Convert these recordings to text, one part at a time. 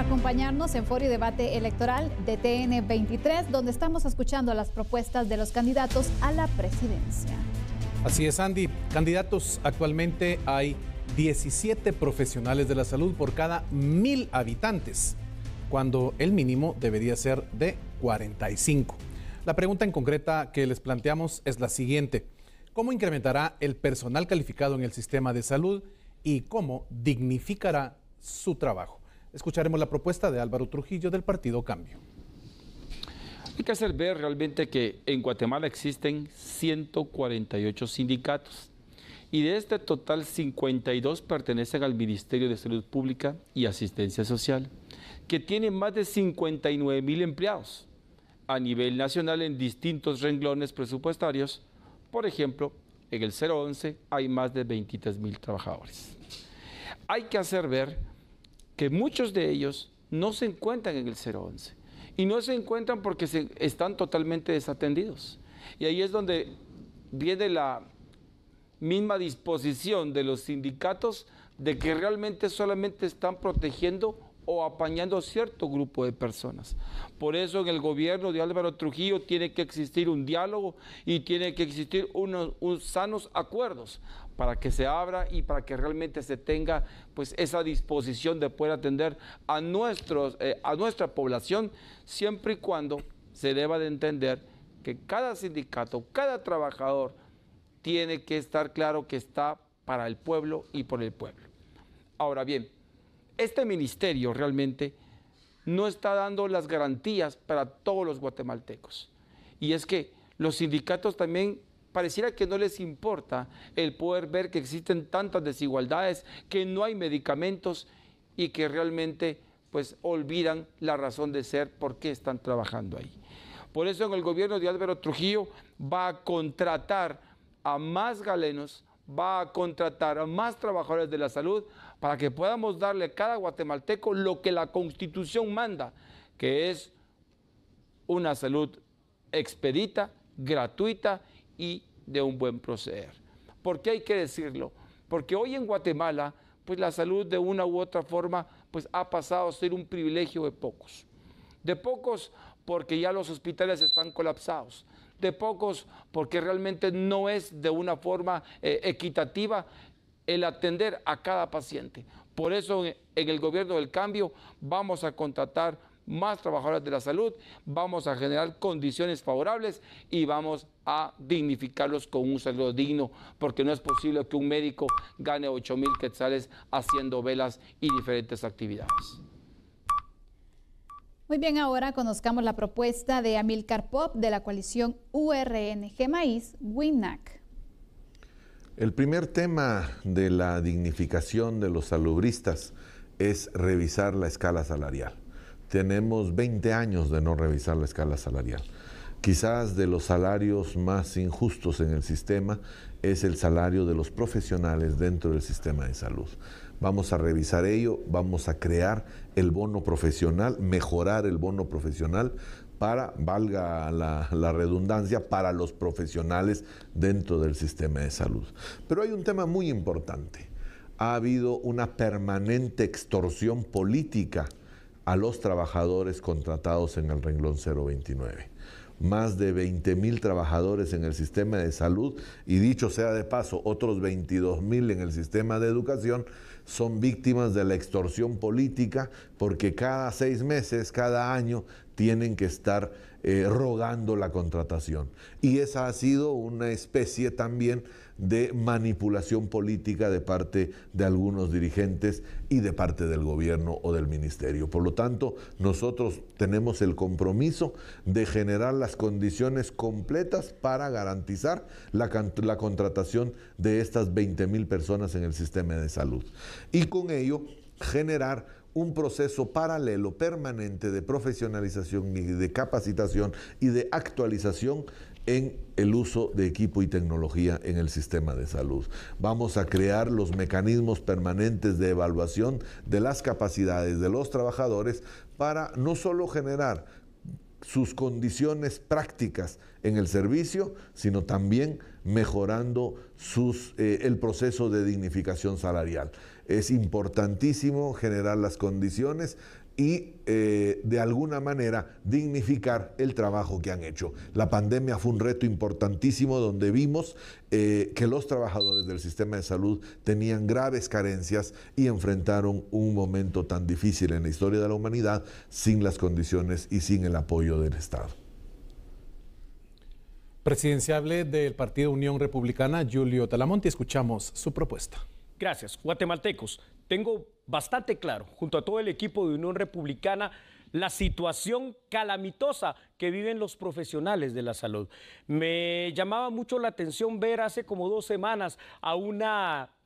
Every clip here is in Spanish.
acompañarnos en Foro y Debate Electoral de TN23, donde estamos escuchando las propuestas de los candidatos a la presidencia. Así es, Andy. Candidatos, actualmente hay 17 profesionales de la salud por cada mil habitantes, cuando el mínimo debería ser de 45. La pregunta en concreta que les planteamos es la siguiente. ¿Cómo incrementará el personal calificado en el sistema de salud y cómo dignificará su trabajo? Escucharemos la propuesta de Álvaro Trujillo del Partido Cambio. Hay que hacer ver realmente que en Guatemala existen 148 sindicatos y de este total 52 pertenecen al Ministerio de Salud Pública y Asistencia Social, que tiene más de 59 mil empleados a nivel nacional en distintos renglones presupuestarios. Por ejemplo, en el 011 hay más de 23 mil trabajadores. Hay que hacer ver que muchos de ellos no se encuentran en el 011 y no se encuentran porque se, están totalmente desatendidos. Y ahí es donde viene la misma disposición de los sindicatos de que realmente solamente están protegiendo o apañando a cierto grupo de personas. Por eso en el gobierno de Álvaro Trujillo tiene que existir un diálogo y tiene que existir unos, sanos acuerdos para que se abra y para que realmente se tenga pues esa disposición de poder atender a, nuestros, eh, a nuestra población siempre y cuando se deba de entender que cada sindicato, cada trabajador tiene que estar claro que está para el pueblo y por el pueblo. Ahora bien, este ministerio realmente no está dando las garantías para todos los guatemaltecos. Y es que los sindicatos también pareciera que no les importa el poder ver que existen tantas desigualdades, que no hay medicamentos y que realmente pues olvidan la razón de ser por qué están trabajando ahí. Por eso en el gobierno de Álvaro Trujillo va a contratar a más galenos, va a contratar a más trabajadores de la salud, para que podamos darle a cada guatemalteco lo que la constitución manda, que es una salud expedita, gratuita y de un buen proceder. ¿Por qué hay que decirlo? Porque hoy en Guatemala, pues la salud de una u otra forma, pues ha pasado a ser un privilegio de pocos. De pocos porque ya los hospitales están colapsados. De pocos porque realmente no es de una forma eh, equitativa el atender a cada paciente. Por eso en el gobierno del cambio vamos a contratar más trabajadores de la salud, vamos a generar condiciones favorables y vamos a dignificarlos con un saludo digno, porque no es posible que un médico gane 8 mil quetzales haciendo velas y diferentes actividades. Muy bien, ahora conozcamos la propuesta de Amilcar Pop de la coalición URNG Maíz WINAC. El primer tema de la dignificación de los salubristas es revisar la escala salarial. Tenemos 20 años de no revisar la escala salarial. Quizás de los salarios más injustos en el sistema es el salario de los profesionales dentro del sistema de salud. Vamos a revisar ello, vamos a crear el bono profesional, mejorar el bono profesional para, valga la, redundancia, para los profesionales dentro del sistema de salud. Pero hay un tema muy importante. Ha habido una permanente extorsión política a los trabajadores contratados en el renglón 029 más de 20 mil trabajadores en el sistema de salud y dicho sea de paso, otros 22 mil en el sistema de educación son víctimas de la extorsión política porque cada seis meses, cada año, tienen que estar eh, rogando la contratación. Y esa ha sido una especie también de manipulación política de parte de algunos dirigentes y de parte del gobierno o del ministerio. Por lo tanto, nosotros tenemos el compromiso de generar las condiciones completas para garantizar la, la contratación de estas 20 mil personas en el sistema de salud. Y con ello generar un proceso paralelo, permanente de profesionalización y de capacitación y de actualización en el uso de equipo y tecnología en el sistema de salud. Vamos a crear los mecanismos permanentes de evaluación de las capacidades de los trabajadores para no solo generar sus condiciones prácticas en el servicio, sino también mejorando sus, eh, el proceso de dignificación salarial. Es importantísimo generar las condiciones y eh, de alguna manera dignificar el trabajo que han hecho. La pandemia fue un reto importantísimo donde vimos eh, que los trabajadores del sistema de salud tenían graves carencias y enfrentaron un momento tan difícil en la historia de la humanidad sin las condiciones y sin el apoyo del Estado. Presidenciable del Partido Unión Republicana, Julio Talamonte, escuchamos su propuesta. Gracias, guatemaltecos. Tengo bastante claro, junto a todo el equipo de Unión Republicana, la situación calamitosa que viven los profesionales de la salud. Me llamaba mucho la atención ver hace como dos semanas a un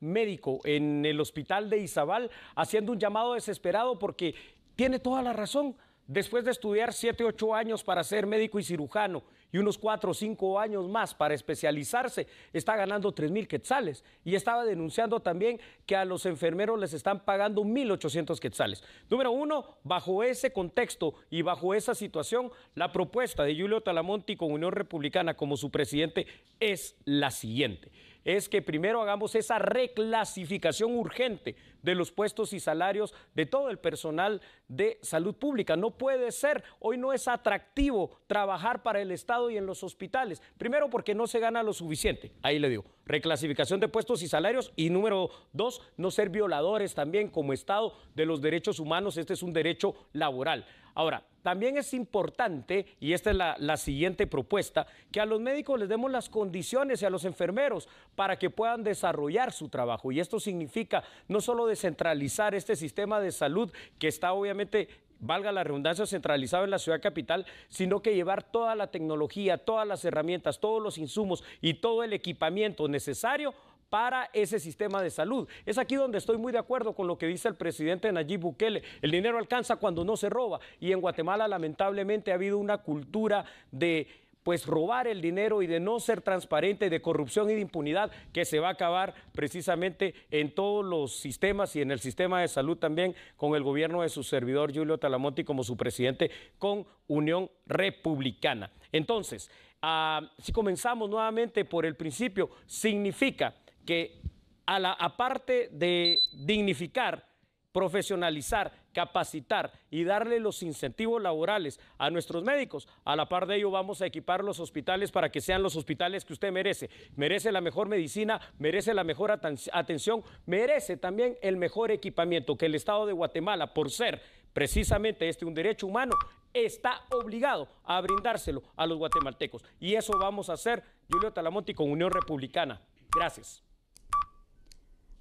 médico en el hospital de Izabal haciendo un llamado desesperado porque tiene toda la razón. Después de estudiar 7, 8 años para ser médico y cirujano y unos 4 o 5 años más para especializarse, está ganando 3 mil quetzales. Y estaba denunciando también que a los enfermeros les están pagando 1.800 quetzales. Número uno, bajo ese contexto y bajo esa situación, la propuesta de Julio Talamonti con Unión Republicana como su presidente es la siguiente es que primero hagamos esa reclasificación urgente de los puestos y salarios de todo el personal de salud pública. No puede ser, hoy no es atractivo trabajar para el Estado y en los hospitales. Primero porque no se gana lo suficiente, ahí le digo, reclasificación de puestos y salarios. Y número dos, no ser violadores también como Estado de los derechos humanos, este es un derecho laboral. Ahora, también es importante, y esta es la, siguiente propuesta, que a los médicos les demos las condiciones y a los enfermeros para que puedan desarrollar su trabajo. Y esto significa no solo descentralizar este sistema de salud que está obviamente valga la redundancia, centralizado en la ciudad capital, sino que llevar toda la tecnología, todas las herramientas, todos los insumos y todo el equipamiento necesario para ese sistema de salud. Es aquí donde estoy muy de acuerdo con lo que dice el presidente Nayib Bukele. El dinero alcanza cuando no se roba y en Guatemala lamentablemente ha habido una cultura de pues robar el dinero y de no ser transparente, de corrupción y de impunidad, que se va a acabar precisamente en todos los sistemas y en el sistema de salud también con el gobierno de su servidor Julio Talamonti como su presidente con Unión Republicana. Entonces, ah, si comenzamos nuevamente por el principio, significa que a la, aparte de dignificar, profesionalizar, capacitar y darle los incentivos laborales a nuestros médicos. A la par de ello vamos a equipar los hospitales para que sean los hospitales que usted merece. Merece la mejor medicina, merece la mejor atención, merece también el mejor equipamiento que el Estado de Guatemala, por ser precisamente este un derecho humano, está obligado a brindárselo a los guatemaltecos. Y eso vamos a hacer, Julio Talamonti, con Unión Republicana. Gracias.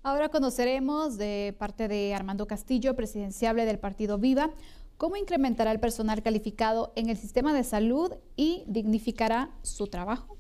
Ahora conoceremos de parte de Armando Castillo, presidenciable del Partido Viva, cómo incrementará el personal calificado en el sistema de salud y dignificará su trabajo.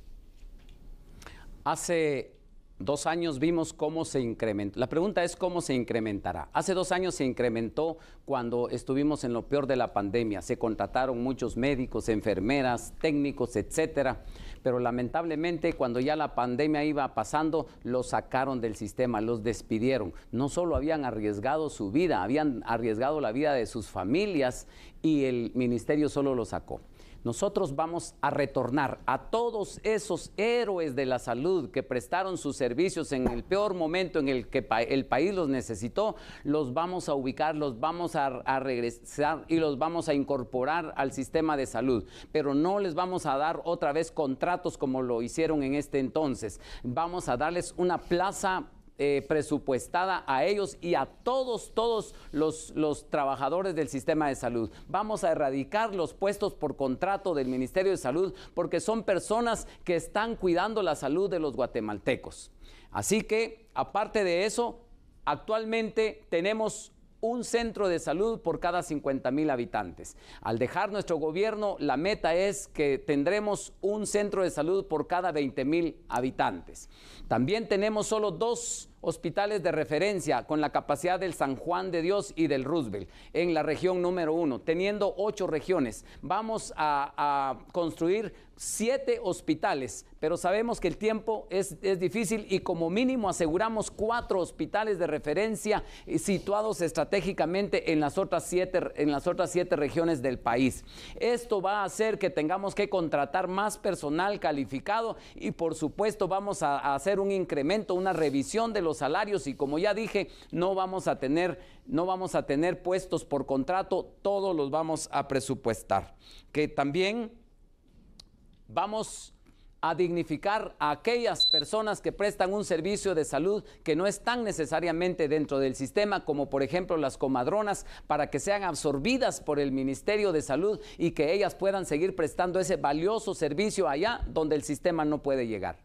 Hace dos años vimos cómo se incrementó. La pregunta es cómo se incrementará. Hace dos años se incrementó cuando estuvimos en lo peor de la pandemia. Se contrataron muchos médicos, enfermeras, técnicos, etcétera. Pero lamentablemente cuando ya la pandemia iba pasando, los sacaron del sistema, los despidieron. No solo habían arriesgado su vida, habían arriesgado la vida de sus familias y el ministerio solo lo sacó. Nosotros vamos a retornar a todos esos héroes de la salud que prestaron sus servicios en el peor momento en el que el país los necesitó, los vamos a ubicar, los vamos a regresar y los vamos a incorporar al sistema de salud. Pero no les vamos a dar otra vez contratos como lo hicieron en este entonces. Vamos a darles una plaza eh, presupuestada a ellos y a todos, todos los, los trabajadores del sistema de salud. Vamos a erradicar los puestos por contrato del Ministerio de Salud porque son personas que están cuidando la salud de los guatemaltecos. Así que, aparte de eso, actualmente tenemos un centro de salud por cada 50 mil habitantes. Al dejar nuestro gobierno, la meta es que tendremos un centro de salud por cada 20 mil habitantes. También tenemos solo dos hospitales de referencia con la capacidad del San Juan de Dios y del Roosevelt en la región número uno, teniendo ocho regiones. Vamos a, construir siete hospitales, pero sabemos que el tiempo es, difícil y como mínimo aseguramos cuatro hospitales de referencia eh, situados estratégicamente en las, otras siete, en las otras siete regiones del país. Esto va a hacer que tengamos que contratar más personal calificado y por supuesto vamos a, a hacer un incremento, una revisión de los salarios y como ya dije, no vamos a tener, no vamos a tener puestos por contrato, todos los vamos a presupuestar. Que también vamos a dignificar a aquellas personas que prestan un servicio de salud que no están necesariamente dentro del sistema, como por ejemplo las comadronas, para que sean absorbidas por el Ministerio de Salud y que ellas puedan seguir prestando ese valioso servicio allá donde el sistema no puede llegar.